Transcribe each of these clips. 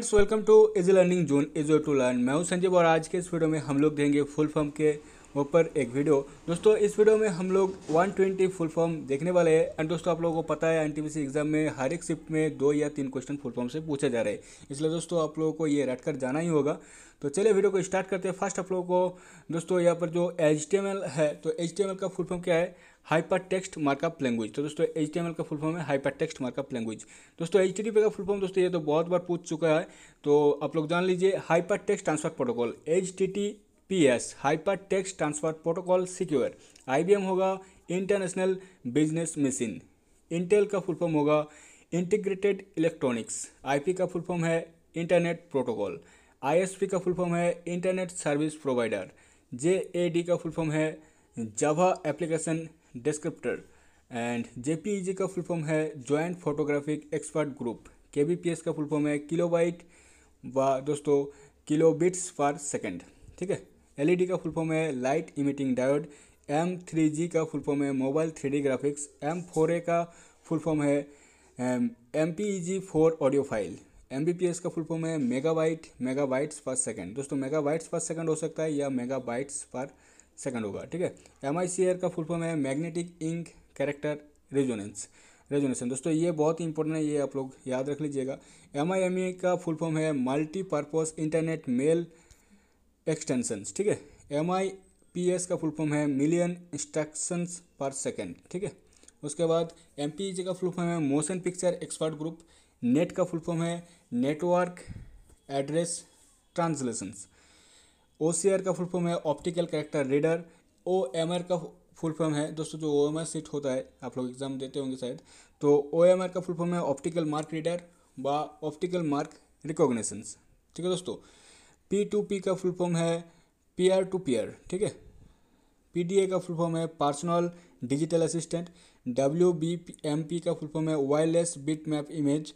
welcome to easy learning zone is to learn मैं हूं संजीव और आज के इस वीडियो में हम लोग देंगे फुल फॉर्म के ऊपर एक वीडियो दोस्तों इस वीडियो में हम लोग 120 फुल फॉर्म देखने वाले हैं एंड दोस्तों आप लोगों को पता है एनटीपीसी एग्जाम में हर एक शिफ्ट में दो या तीन क्वेश्चन फुल फॉर्म से पूछे जा रहे हैं इसलिए दोस्तों आप लोगों को ये रट कर जाना ही होगा तो चलिए वीडियो को स्टार्ट करते हैं फर्स्ट आप लोगों को दोस्तों यहाँ पर जो एच है तो एच का फुल फॉर्म क्या है हाइपर टेक्स्ट मार्कअप लैंग्वेज तो दोस्तों एच एम एल का फुल फॉर्म है हाइपर टेक्स्ट मार्कअप लैंग्वेज दोस्तों एच टी का फुल फॉर्म दोस्तों ये तो बहुत बार पूछ चुका है तो आप लोग जान लीजिए hyper text transfer protocol H T T P S hyper text transfer protocol secure I B M होगा इंटरनेशनल बिजनेस मशीन इंटेल का फुल फॉर्म होगा इंटीग्रेटेड इलेक्ट्रॉनिक्स आई पी का फुल फॉर्म है internet protocol I S P का full form है internet service provider J A D का full form है Java application descriptor and J का full form है जॉइंट फोटोग्राफिक एक्सपर्ट ग्रुप के का फुल फॉर्म है किलो बाइट व दोस्तों किलो बिट्स पर सेकेंड ठीक है एल e का फुल फॉर्म है light emitting diode M three G का फुल फॉर्म है mobile three D graphics M four A का फुल फॉर्म है M P E G four audio file M B P S का full form है mega megabytes per second दोस्तों megabytes per second हो सकता है या बाइट्स पर सेकंड होगा ठीक है एम का फुल फॉर्म है magnetic ink character resonance resonation दोस्तों ये बहुत ही इंपॉर्टेंट है ये आप लोग याद रख लीजिएगा एम e का फुल फॉर्म है मल्टीपर्पज़ इंटरनेट मेल एक्सटेंशन ठीक है एम का फुल फॉर्म है मिलियन इंस्ट्रक्शंस पर सेकेंड ठीक है उसके बाद एम का फुल फॉर्म है motion picture expert group net का फुल फॉर्म है नेटवर्क एड्रेस ट्रांसलेशंस ओ का फुल फॉर्म है ऑप्टिकल करेक्टर रीडर ओ का फुल फॉर्म है दोस्तों जो ओ एम आर सीट होता है आप लोग एग्जाम देते होंगे शायद तो ओ एम आर का फुल फॉर्म है ऑप्टिकल मार्क रीडर व ऑप्टिकल मार्क रिकॉग्निशंस ठीक है दोस्तों पी टू पी का फुल फॉर्म है पीयर टू पीयर ठीक है पी डी ए का फुल फॉर्म है personal digital assistant W B M P का फुल फॉर्म है wireless bit map image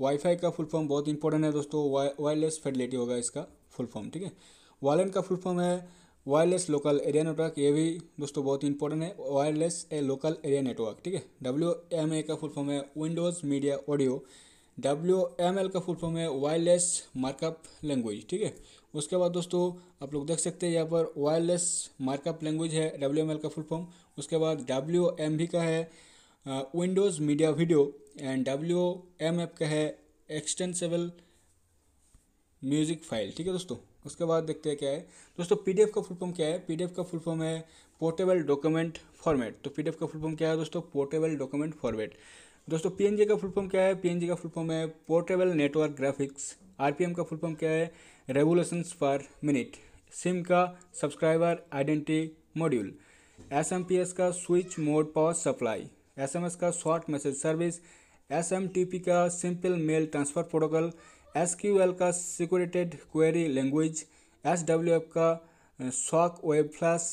wifi का फुल फॉर्म बहुत इंपॉर्टेंट है दोस्तों वायरलेस फेडलिटी होगा इसका फुल फॉर्म ठीक है वायलन का फुल फॉर्म है वायरलेस लोकल एरिया नेटवर्क ये भी दोस्तों बहुत ही इंपॉर्टेंट है wireless A local area network ठीक है डब्ल्यू एम ए का फुल फॉर्म है Windows media audio W M L का फुल फॉर्म है वायरलेस मार्कअप लैंग्वेज ठीक है उसके बाद दोस्तों आप लोग देख सकते हैं यहाँ पर वायरलेस मार्कअप लैंग्वेज है डब्ल्यू एम एल का फुल फॉर्म उसके बाद डब्ल्यू एम भी का है Windows media video and W M F का है एक्सटेंसेबल म्यूज़िक फाइल ठीक है दोस्तों उसके बाद देखते हैं क्या है दोस्तों पीडीएफ का फुल फॉर्म क्या है पीडीएफ का फुल फॉर्म है पोर्टेबल डॉक्यूमेंट फॉर्मेट तो पीडीएफ का फुल फॉर्म क्या है दोस्तों पोर्टेबल डॉक्यूमेंट फॉर्मेट दोस्तों पीएनजी का फुल फॉर्म क्या है पीएनजी का फुल फॉर्म है पोर्टेबल नेटवर्क ग्राफिक्स आरपीएम का फुल फॉर्म क्या है रेवोल्यूशंस पर मिनट सिम का सब्सक्राइबर आइडेंटिटी मॉड्यूल एस का switch mode power supply S का शॉर्ट मैसेज सर्विस पी का simple mail transfer protocol S Q L का securated query language S W F का shock web flash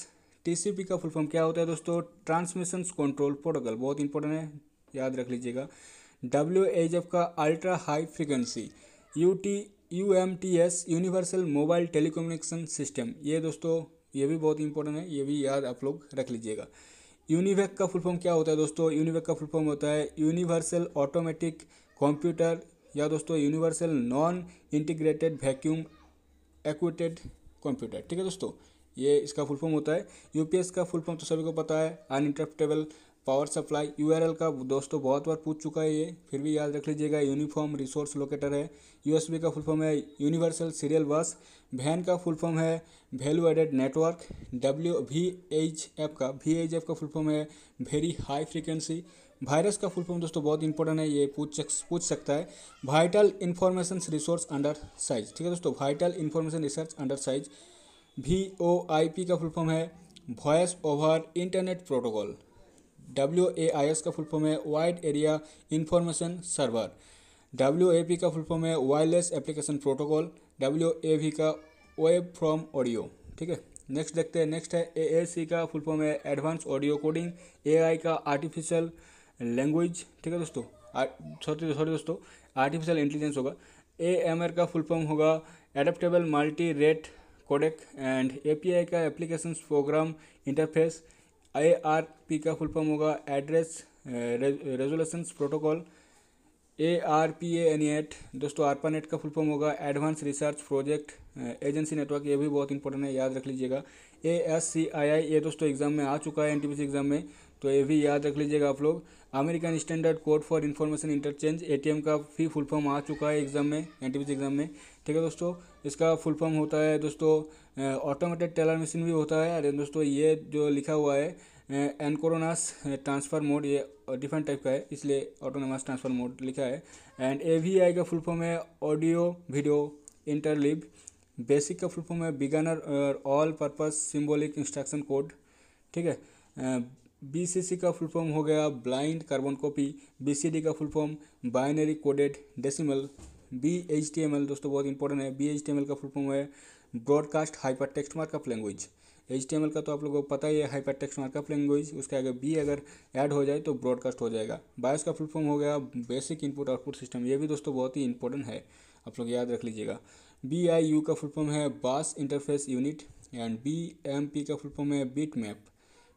T C P का full form क्या होता है दोस्तों ट्रांसमिशन कंट्रोल प्रोटोकॉल बहुत इंपॉर्टेंट है याद रख लीजिएगा डब्ल्यू एच एफ का ultra high frequency U T U M T S universal mobile telecommunication system ये दोस्तों ये भी बहुत इंपॉर्टेंट है ये भी याद आप लोग रख लीजिएगा यूनिवेक का फुल फॉर्म क्या होता है दोस्तों यूनिवेक का फुल फॉर्म होता है यूनिवर्सल ऑटोमेटिक कंप्यूटर या दोस्तों यूनिवर्सल नॉन इंटीग्रेटेड वैक्यूम एक्विटेड कंप्यूटर ठीक है दोस्तों ये इसका फुल फॉर्म होता है यूपीएस का फुल फॉर्म तो सभी को पता है अनइंटरप्टेबल पावर सप्लाई यूआरएल का दोस्तों बहुत बार पूछ चुका है ये फिर भी याद रख लीजिएगा यूनिफॉर्म रिसोर्स लोकेटर है यूएसबी का फुल फॉर्म है यूनिवर्सल सीरियल बस वैन का फुल फॉर्म है value added network W V H F का वी एच एफ का फुल फॉर्म है वेरी हाई फ्रिक्वेंसी वायरस का फुल फॉर्म दोस्तों बहुत इंपॉर्टेंट है ये पूछ पूछ सकता है vital information resource under size ठीक है दोस्तों vital information research under size V O I P का फुल फॉर्म है voice over internet protocol W A I S का फुल फॉर्म है wide area information server W A P का full form है wireless application protocol W A V का web from audio ठीक है next देखते हैं नेक्स्ट है ए ए सी का फुल फॉर्म है advance audio coding A I का आर्टिफिशियल लैंग्वेज ठीक है दोस्तों सॉरी सॉरी दोस्तों आर्टिफिशियल इंटेलिजेंस होगा ए एम का फुल फॉर्म होगा adaptable multi rate codec and A P I का application program interface A R P का फुल फॉर्म होगा address resolution protocol A R P A N E T दोस्तों ARPA net का full form होगा advance research project agency network ये भी बहुत important है याद रख लीजिएगा ए एस सी आई आई ये दोस्तों एग्जाम में आ चुका है N T P C exam में तो ये भी याद रख लीजिएगा आप लोग American standard code for information interchange ATM का भी फुल फॉर्म आ चुका है एग्जाम में एन एग्जाम में ठीक है दोस्तों इसका फुल फॉर्म होता है दोस्तों ऑटोमेटेड टेलर मशीन भी होता है अरे दोस्तों ये जो लिखा हुआ है एनकोरोनास ट्रांसफ़र मोड ये डिफरेंट टाइप का है इसलिए ऑटोनोमस ट्रांसफ़र मोड लिखा है एंड ए का फुल फॉर्म है ऑडियो वीडियो इंटरलिव बेसिक का फुल फॉर्म है और all purpose symbolic instruction code ठीक है बीसीसी का फुल फॉर्म हो गया ब्लाइंड कार्बन कॉपी बीसीडी का full form binary coded decimal B H M L दोस्तों बहुत इंपॉर्टेंट है B H T M L का फुल फॉर्म है broadcast hyper text markup language H M L का तो आप लोगों को पता ही है हाइपर टेक्स्ट मार्कअप लैंग्वेज उसके अगर बी अगर ऐड हो जाए तो ब्रॉडकास्ट हो जाएगा बायस का फुल फॉर्म हो गया बेसिक इनपुट आउटपुट सिस्टम ये भी दोस्तों बहुत ही इंपॉर्टेंट है आप लोग याद रख लीजिएगा बी आई यू का फुल फॉर्म है bus interface unit and B M P का फुल फॉर्म है बीट मैप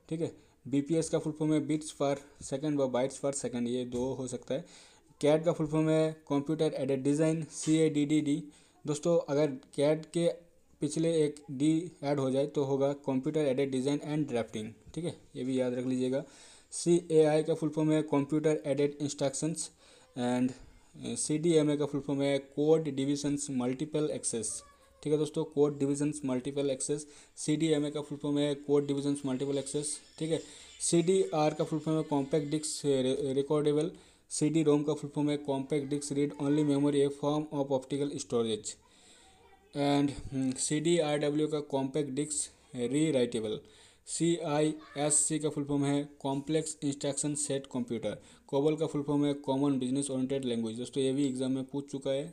ठीक है बी का फुल फॉर्म है बिट्स पर सेकंड व बाइट्स पर सेकंड ये दो हो सकता है कैट का फुल फॉर्म है computer aided design C A D D D दोस्तों अगर कैट के पिछले एक डी ऐड हो जाए तो होगा computer aided design and drafting ठीक है ये भी याद रख लीजिएगा सी ए आई का फुल फॉर्म है computer aided instructions and C D M A का फुल फॉर्म है कोड डिविजन्स मल्टीपल एक्सेस ठीक है दोस्तों code divisions multiple access C D M A का फुल फॉर्म है कोड डिविजन्स मल्टीपल एक्सेस ठीक है सी डी आर का फुल फॉर्म है compact disc recordable C D ROM का फुल फॉर्म है compact disc read only memory A form of optical storage and C D R W का compact disc rewritable C I S C का full form है complex instruction set computer COBOL का full form है common business oriented language दोस्तों ये भी exam में पूछ चुका है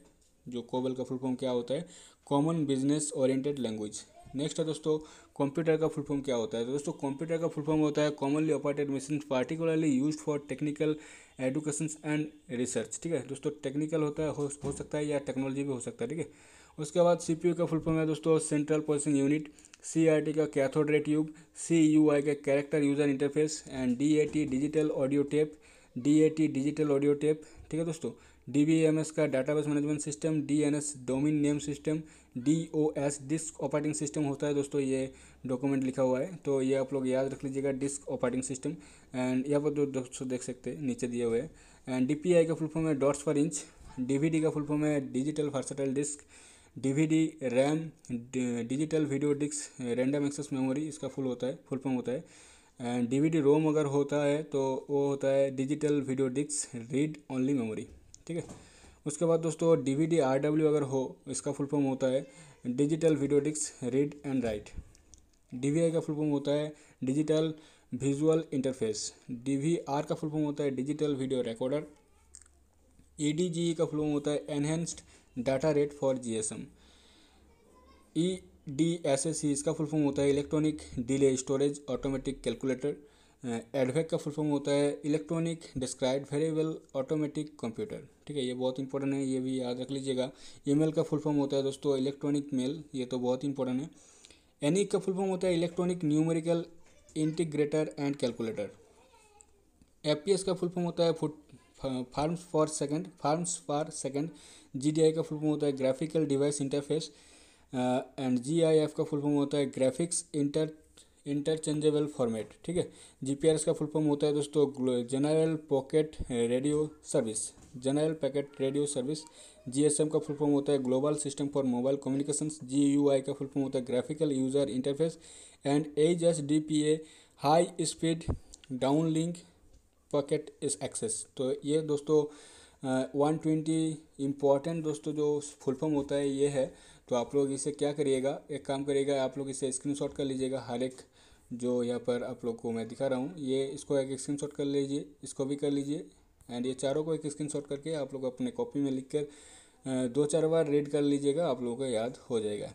जो कोबल का फुल फॉर्म क्या होता है common business oriented language next है दोस्तों कंप्यूटर का फुल फॉर्म क्या होता है तो दोस्तों कंप्यूटर का फुल फॉर्म होता है commonly operated machine particularly use for technical education and research ठीक है दोस्तों टेक्निकल होता है हो, हो सकता है या टेक्नोलॉजी भी हो सकता है ठीक है उसके बाद सी का फुल फॉर्म है दोस्तों सेंट्रल प्रोसेसिंग यूनिट सी का कैथोड रेट यूब सी का character user interface and D digital audio tape D digital audio tape ठीक है दोस्तों DBMS का database management system DNS domain name system DOS disk operating system होता है दोस्तों ये डॉक्यूमेंट लिखा हुआ है तो ये आप लोग याद रख लीजिएगा डिस्क ऑपरेटिंग सिस्टम एंड यहाँ पर जो दोस्तों देख सकते हैं नीचे दिए हुए डी एंड DPI का फुल फॉर्म है डॉट्स पर इंच डी का फुल फॉर्म है digital versatile disk D RAM digital video disk random access memory इसका फुल होता है फुल फॉर्म होता है एंड डी रोम अगर होता है तो वो होता है digital video disc read only memory ठीक है उसके बाद दोस्तों D V D R W अगर हो इसका फुल फॉर्म होता है digital video disc read and write D V I का फुल फॉर्म होता है digital visual interface D V R का फुल फॉर्म होता है digital video recorder E D G का फुल फॉर्म होता है enhanced data rate for G S M E D S S C इसका फुल फॉर्म होता है electronic delay storage automatic calculator EDVAC का फुल फॉर्म होता है electronic describe variable automatic computer ठीक है ये बहुत इंपॉर्टेंट है ये भी याद रख लीजिएगा ईमेल का फुल फॉर्म होता है दोस्तों इलेक्ट्रॉनिक मेल ये तो बहुत इंपॉर्टेंट है एनिक e का फुल फॉर्म होता है electronic numerical integrator and calculator F का फुल फॉर्म होता है foot forms for second forms for second G का फुल फॉर्म होता है graphical device interface and G का फुल फॉर्म होता है ग्राफिक्स इंटर इंटरचेंजेबल फॉर्मेट ठीक है जीपीआरएस का फुल फॉर्म होता है दोस्तों general pocket radio service general packet radio service GSM का फुल फॉर्म होता है global system for mobile communication GUI का फुल फॉर्म होता है graphical user interface and H S D P A high speed downlink pocket इस access तो ये दोस्तों वन ट्वेंटी इम्पॉर्टेंट दोस्तों जो फुल फॉर्म होता है ये है तो आप लोग इसे क्या करिएगा एक काम करिएगा आप लोग इसे स्क्रीनशॉट कर लीजिएगा हर एक जो यहाँ पर आप लोग को मैं दिखा रहा हूँ ये इसको एक स्क्रीन कर लीजिए इसको भी कर लीजिए एंड ये चारों को एक स्क्रीन करके आप लोग अपने कॉपी में लिख कर दो चार बार रीड कर लीजिएगा आप लोगों को याद हो जाएगा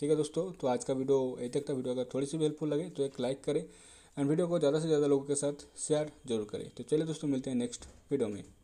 ठीक है दोस्तों तो आज का वीडियो यही तक था वीडियो अगर थोड़ी सी भी हेल्पफुल लगे तो एक लाइक करें एंड वीडियो को ज़्यादा से ज़्यादा लोगों के साथ शेयर जरूर करें तो चलिए दोस्तों मिलते हैं नेक्स्ट वीडियो में